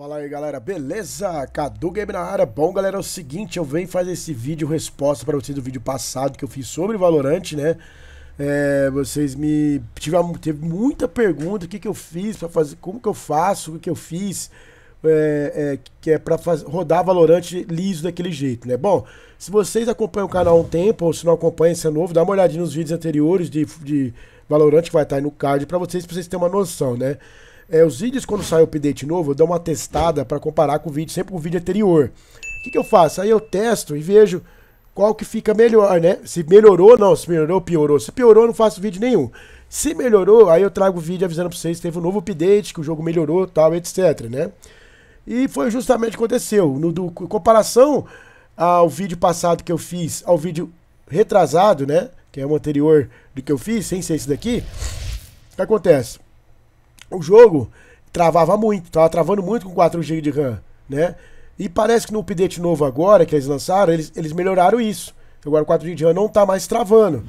Fala aí galera, beleza? Cadu Game na área. Bom galera, é o seguinte, eu venho fazer esse vídeo resposta para vocês do vídeo passado que eu fiz sobre Valorante né? É, vocês me tiveram teve muita pergunta, o que que eu fiz para fazer, como que eu faço, o que que eu fiz é, é, que é para rodar Valorante liso daquele jeito, né? Bom, se vocês acompanham o canal há um tempo ou se não acompanham, se é novo, dá uma olhadinha nos vídeos anteriores de, de Valorante que vai estar aí no card para vocês, para vocês terem uma noção, né? É, os vídeos, quando sai o update novo, eu dou uma testada para comparar com o vídeo, sempre com o vídeo anterior. O que, que eu faço? Aí eu testo e vejo qual que fica melhor, né? Se melhorou, não. Se melhorou, piorou. Se piorou, não faço vídeo nenhum. Se melhorou, aí eu trago o vídeo avisando pra vocês que teve um novo update, que o jogo melhorou, tal, etc, né? E foi justamente o que aconteceu. No, do, em comparação ao vídeo passado que eu fiz, ao vídeo retrasado, né? Que é o anterior do que eu fiz, sem ser esse daqui. O que acontece? o jogo travava muito, tava travando muito com 4 GB de RAM, né? E parece que no update novo agora que eles lançaram, eles, eles melhoraram isso. Agora o 4 GB de RAM não tá mais travando.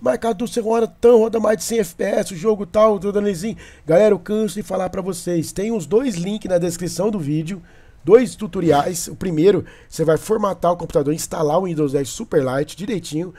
Mas do você roda tão, roda mais de 100 FPS, o jogo tal, tudo lisinho. Galera, eu canso de falar para vocês, tem os dois links na descrição do vídeo, dois tutoriais. O primeiro, você vai formatar o computador, instalar o Windows 10 Superlight direitinho.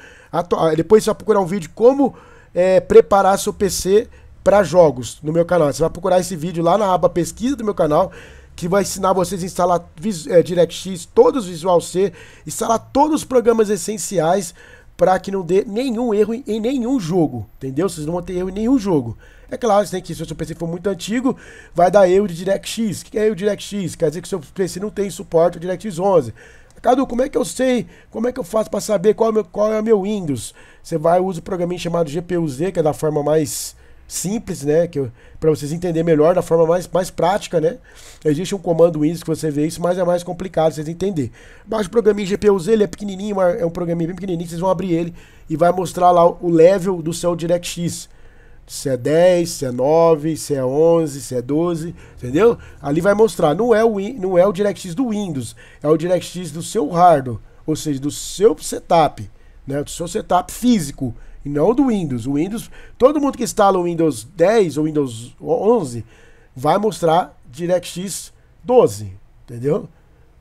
Depois você vai procurar um vídeo como é, preparar seu PC para jogos no meu canal. Você vai procurar esse vídeo lá na aba pesquisa do meu canal, que vai ensinar vocês a instalar é, DirectX, todos os Visual C, instalar todos os programas essenciais para que não dê nenhum erro em nenhum jogo, entendeu? Vocês não vão ter erro em nenhum jogo. É claro, você tem que, se o seu PC for muito antigo, vai dar erro de DirectX. O que é erro de DirectX? Quer dizer que o seu PC não tem suporte ao DirectX 11. Cadu, como é que eu sei? Como é que eu faço para saber qual é, meu, qual é o meu Windows? Você vai usa o um programinha chamado GPUZ, que é da forma mais simples, né? Que para vocês entenderem melhor, da forma mais, mais prática, né? Existe um comando Windows que você vê isso, mas é mais complicado vocês entenderem. Baixa o programinha GPUZ, ele é pequenininho, é um programinha bem pequenininho, vocês vão abrir ele e vai mostrar lá o level do seu DirectX. Se é 10, se é 9, se é 11, se é 12, entendeu? Ali vai mostrar, não é o, não é o DirectX do Windows, é o DirectX do seu hardware, ou seja, do seu setup, né? Do seu setup físico. E não do Windows. O Windows, todo mundo que instala o Windows 10 ou Windows 11 vai mostrar DirectX 12, entendeu?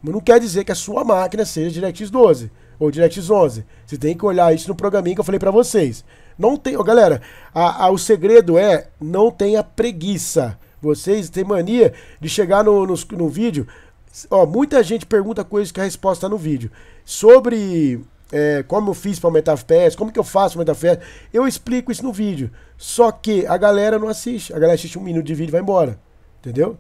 Mas não quer dizer que a sua máquina seja DirectX 12 ou DirectX 11. Você tem que olhar isso no programinha que eu falei para vocês. Não tem, galera, a, a, o segredo é não tenha preguiça. Vocês têm mania de chegar no, no, no vídeo. Ó, muita gente pergunta coisas que a resposta tá no vídeo. Sobre é, como eu fiz para aumentar FPS, como que eu faço para aumentar FPS. Eu explico isso no vídeo. Só que a galera não assiste. A galera assiste um minuto de vídeo e vai embora. Entendeu?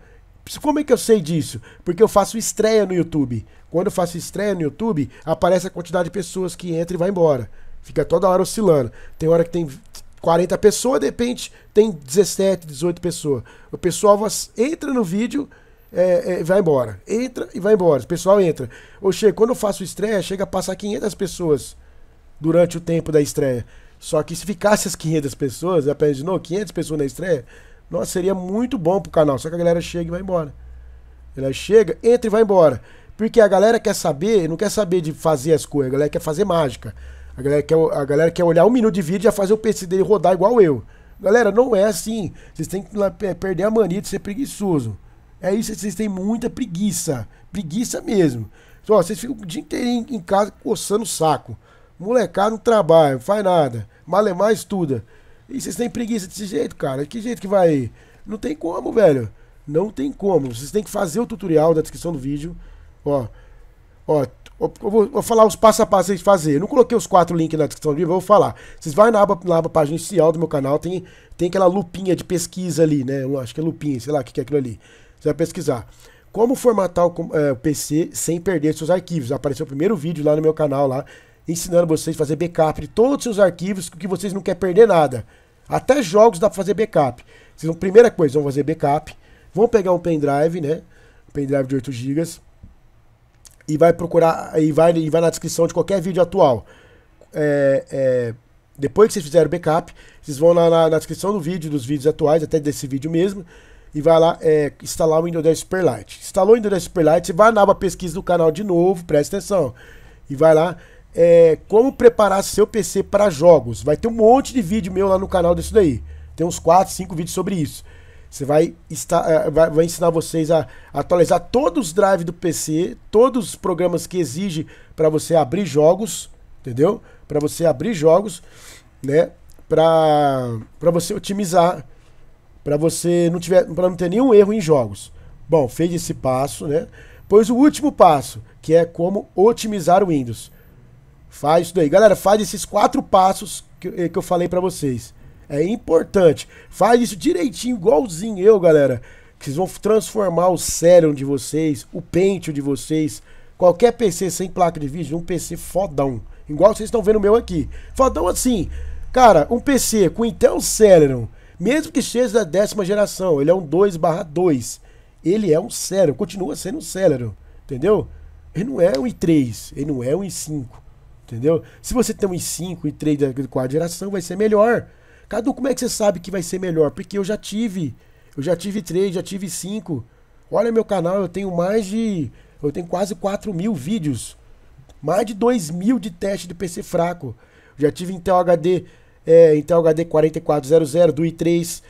Como é que eu sei disso? Porque eu faço estreia no YouTube. Quando eu faço estreia no YouTube, aparece a quantidade de pessoas que entra e vai embora. Fica toda hora oscilando. Tem hora que tem 40 pessoas, de repente tem 17, 18 pessoas. O pessoal entra no vídeo, é, é, vai embora. Entra e vai embora. O pessoal entra. Ou chega, quando eu faço estreia, chega a passar 500 pessoas durante o tempo da estreia. Só que se ficasse as 500 pessoas, né, apenas de novo, 500 pessoas na estreia, nossa, seria muito bom pro canal. Só que a galera chega e vai embora. Ela chega, entra e vai embora. Porque a galera quer saber, não quer saber de fazer as coisas, a galera quer fazer mágica. A galera quer, a galera quer olhar um minuto de vídeo e já fazer o PC dele rodar igual eu. Galera, não é assim. Vocês têm que perder a mania de ser preguiçoso. É isso, vocês têm muita preguiça. Preguiça mesmo. Então, ó, vocês ficam o dia inteiro em casa coçando o saco. Molecada não trabalha, não faz nada. Malemar estuda. E vocês têm preguiça desse jeito, cara? Que jeito que vai? Não tem como, velho. Não tem como. Vocês têm que fazer o tutorial da descrição do vídeo. Ó, ó, eu vou, vou, falar os passo a passo de fazer. Eu não coloquei os quatro links na descrição do vídeo, vou falar. Vocês vão na aba, na aba página inicial do meu canal, tem, tem aquela lupinha de pesquisa ali, né? Eu acho que é lupinha, sei lá o que, que é aquilo ali. Você vai pesquisar. Como formatar o é, PC sem perder seus arquivos. Apareceu o primeiro vídeo lá no meu canal, lá, ensinando vocês a fazer backup de todos os seus arquivos, que vocês não querem perder nada. Até jogos dá para fazer backup. Vocês, vão, primeira coisa, vão fazer backup. Vão pegar um pendrive, né? Um pendrive de 8 GB. E vai procurar, e vai, e vai na descrição de qualquer vídeo atual. É, é, depois que vocês fizeram o backup, vocês vão na, na, na descrição do vídeo, dos vídeos atuais, até desse vídeo mesmo e vai lá é, instalar o Windows 10 Superlight. Instalou o Windows 10 Superlight, você vai na aba pesquisa do canal de novo, presta atenção. E vai lá, é, como preparar seu PC para jogos. Vai ter um monte de vídeo meu lá no canal disso daí. Tem uns 4, 5 vídeos sobre isso. Você vai, estar, é, vai, vai, ensinar vocês a atualizar todos os drives do PC, todos os programas que exige para você abrir jogos, entendeu? Para você abrir jogos, né? Para você otimizar para você não tiver, para não ter nenhum erro em jogos. Bom, fez esse passo, né? Pois o último passo, que é como otimizar o Windows. Faz isso daí, galera. Faz esses quatro passos que, eh, que eu falei para vocês. É importante. Faz isso direitinho, igualzinho eu, galera. Que vocês vão transformar o Celeron de vocês, o Pentium de vocês, qualquer PC sem placa de vídeo, um PC fodão. Igual vocês estão vendo o meu aqui. Fodão assim. Cara, um PC com Intel Celeron mesmo que seja da décima geração, ele é um 2 barra 2. Ele é um Celeron, continua sendo um Celeron, entendeu? Ele não é um i3, ele não é um i5, entendeu? Se você tem um i5, i3 da quarta geração, vai ser melhor. Cadu, como é que você sabe que vai ser melhor? Porque eu já tive, eu já tive 3, já tive 5. Olha meu canal, eu tenho mais de, eu tenho quase 4 mil vídeos. Mais de 2 mil de teste de PC fraco. Eu já tive Intel HD é, Intel HD 4400 do i3.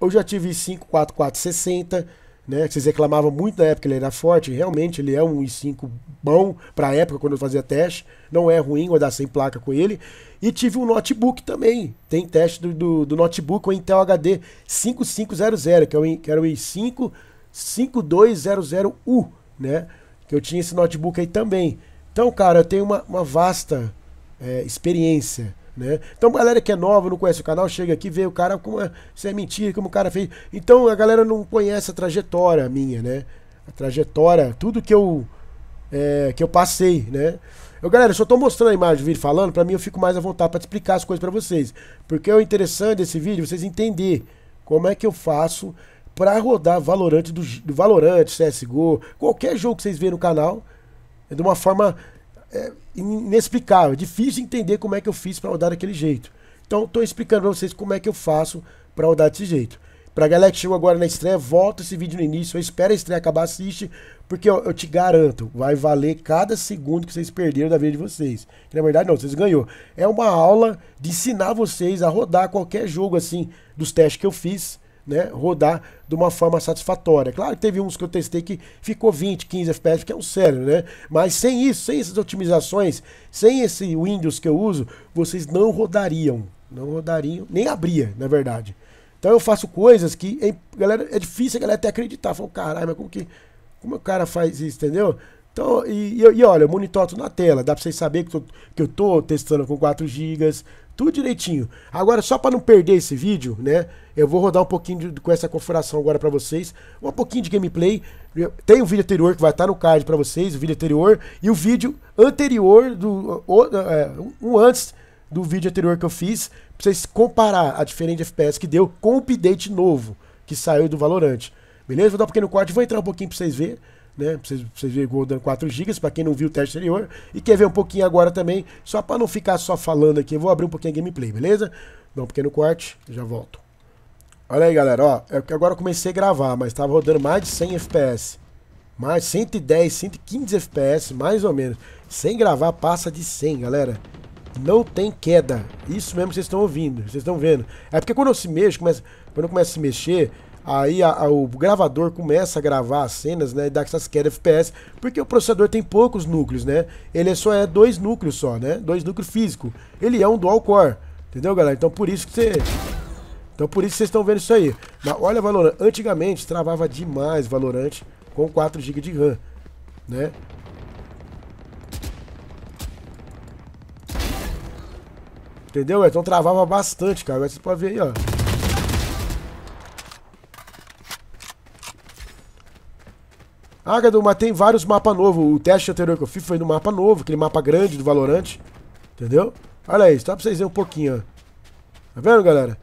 Eu já tive i5 4460, né? Que vocês reclamavam muito na época, ele era forte. Realmente, ele é um i5 bom para a época, quando eu fazia teste. Não é ruim rodar sem placa com ele. E tive um notebook também. Tem teste do, do, do notebook com Intel HD 5500, que, é o, que era o i5 5200U, né? Que eu tinha esse notebook aí também. Então, cara, eu tenho uma, uma vasta é, experiência né? Então, galera que é nova, não conhece o canal, chega aqui, vê o cara, como é, isso é mentira, como o cara fez. Então, a galera não conhece a trajetória minha, né? A trajetória, tudo que eu é, que eu passei, né? Eu, galera, eu só tô mostrando a imagem do vídeo falando, para mim eu fico mais à vontade para explicar as coisas para vocês. Porque o interessante desse vídeo é vocês entender como é que eu faço para rodar Valorante do, do Valorante, CS:GO, qualquer jogo que vocês veem no canal, é de uma forma é inexplicável, é difícil entender como é que eu fiz para rodar daquele jeito. Então estou explicando para vocês como é que eu faço para rodar desse jeito. Para a galera que chegou agora na estreia, volta esse vídeo no início, espera a estreia acabar, assiste, porque eu, eu, te garanto, vai valer cada segundo que vocês perderam da vida de vocês. Que na verdade não, vocês ganhou. É uma aula de ensinar vocês a rodar qualquer jogo assim, dos testes que eu fiz né, rodar de uma forma satisfatória. Claro que teve uns que eu testei que ficou 20, 15 FPS, que é um sério, né? Mas sem isso, sem essas otimizações, sem esse Windows que eu uso, vocês não rodariam. Não rodariam, nem abria, na verdade. Então eu faço coisas que, galera, é difícil a galera até acreditar. Falar, caralho, mas como que. Como o cara faz isso, entendeu? Então, e, e, olha, eu monitoro tudo na tela, dá pra vocês saberem que, que eu tô testando com 4 GB, tudo direitinho. Agora, só para não perder esse vídeo, né? Eu vou rodar um pouquinho de, com essa configuração agora para vocês, um pouquinho de gameplay. Tem o um vídeo anterior que vai estar tá no card para vocês, o vídeo anterior e o vídeo anterior do é, um antes do vídeo anterior que eu fiz, pra vocês comparar a diferença de FPS que deu com o update novo que saiu do Valorant. Beleza? Vou dar um pequeno corte, vou entrar um pouquinho para vocês verem né? Pra vocês, pra vocês verem Golden 4 GB, para quem não viu o teste anterior. E quer ver um pouquinho agora também, só para não ficar só falando aqui, eu vou abrir um pouquinho a gameplay, beleza? Dá um pequeno corte, já volto. Olha aí, galera, ó, é que agora eu comecei a gravar, mas estava rodando mais de 100 FPS. Mais 110, 115 FPS, mais ou menos. Sem gravar passa de 100, galera. Não tem queda. Isso mesmo que vocês estão ouvindo, vocês estão vendo. É porque quando eu se mexo, começa, quando eu começo a se mexer, Aí a, a, o gravador começa a gravar as cenas, né? E dá essas quedas FPS, porque o processador tem poucos núcleos, né? Ele é só é dois núcleos só, né? Dois núcleos físicos. Ele é um dual core, entendeu, galera? Então por isso que você... Então por isso vocês estão vendo isso aí. Mas olha, Valorant, antigamente travava demais Valorant com 4 GB de RAM, né? Entendeu? Então travava bastante, cara. Agora vocês podem ver aí, ó. Ah, mas tem vários mapas novos. O teste anterior que eu fiz foi no mapa novo, aquele mapa grande do Valorant, Entendeu? Olha isso, dá pra vocês verem um pouquinho, ó. Tá vendo, galera?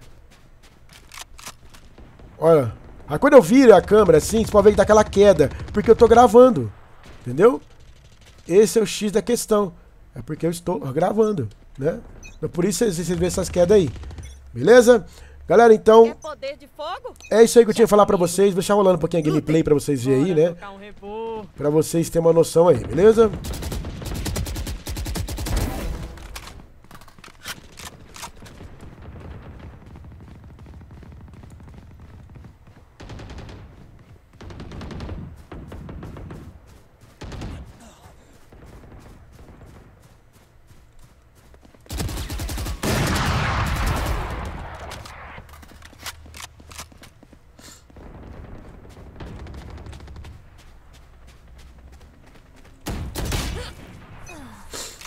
Olha. Aí quando eu viro a câmera assim, vocês podem ver que dá aquela queda. Porque eu tô gravando. Entendeu? Esse é o X da questão. É porque eu estou gravando, né? Então, por isso vocês, vocês veem essas quedas aí. Beleza? Galera, então. É isso aí que eu tinha que falar pra vocês. Vou deixar rolando um pouquinho a gameplay pra vocês verem aí, né? Pra vocês terem uma noção aí, beleza?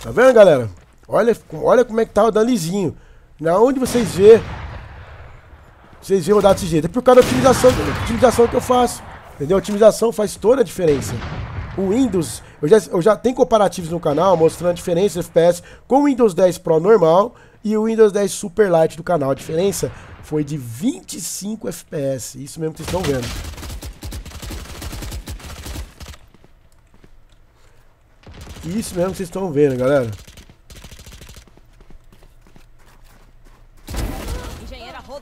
Tá vendo, galera? Olha, olha como é que tá rodando lisinho. Na onde vocês vê, vocês vê rodar desse jeito. É por causa da otimização, otimização que eu faço. Entendeu? A otimização faz toda a diferença. O Windows, eu já, eu já tenho comparativos no canal mostrando a diferença FPS com o Windows 10 Pro normal e o Windows 10 Super Lite do canal. A diferença foi de 25 FPS. Isso mesmo que vocês estão vendo. Isso mesmo que vocês estão vendo, galera. Engenheira rodou.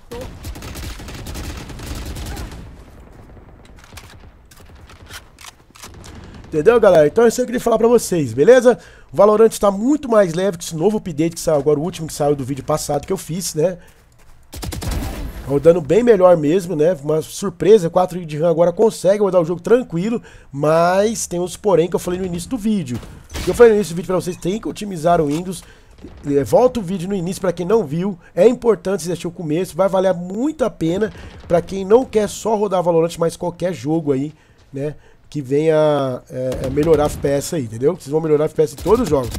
Entendeu, galera? Então é isso que eu queria falar pra vocês, beleza? O Valorant está muito mais leve que esse novo update que saiu agora, o último que saiu do vídeo passado que eu fiz, né? rodando bem melhor mesmo, né? Uma surpresa, 4 de RAM agora consegue rodar o jogo tranquilo, mas tem uns porém que eu falei no início do vídeo. Eu falei no início do vídeo pra vocês, tem que otimizar o Windows. É, volta o vídeo no início para quem não viu. É importante você assistir o começo, vai valer muito a pena para quem não quer só rodar Valorant, mas qualquer jogo aí, né? Que venha é, é melhorar a FPS aí, entendeu? Vocês vão melhorar a FPS em todos os jogos.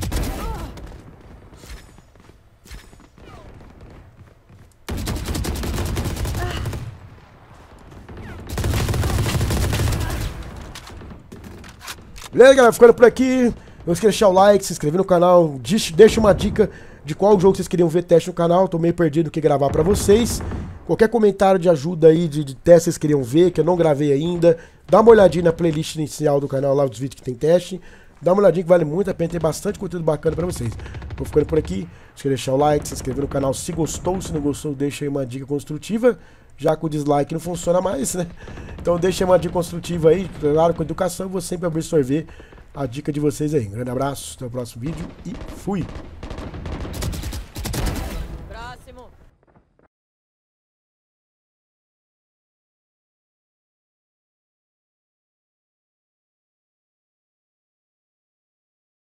Beleza, galera? Ficando por aqui. Não esqueça de deixar o like, se inscrever no canal, deixa uma dica de qual jogo vocês queriam ver teste no canal, tô meio perdido o que gravar para vocês. Qualquer comentário de ajuda aí, de, de teste vocês queriam ver, que eu não gravei ainda, dá uma olhadinha na playlist inicial do canal, lá dos vídeos que tem teste. Dá uma olhadinha que vale muito a pena, tem bastante conteúdo bacana pra vocês. Vou ficando por aqui, se deixar o like, se inscrever no canal se gostou, se não gostou deixa aí uma dica construtiva, já que o dislike não funciona mais, né? Então deixa aí uma dica construtiva aí, claro, com educação, vou sempre absorver a dica de vocês aí. Um grande abraço, até o próximo vídeo e fui!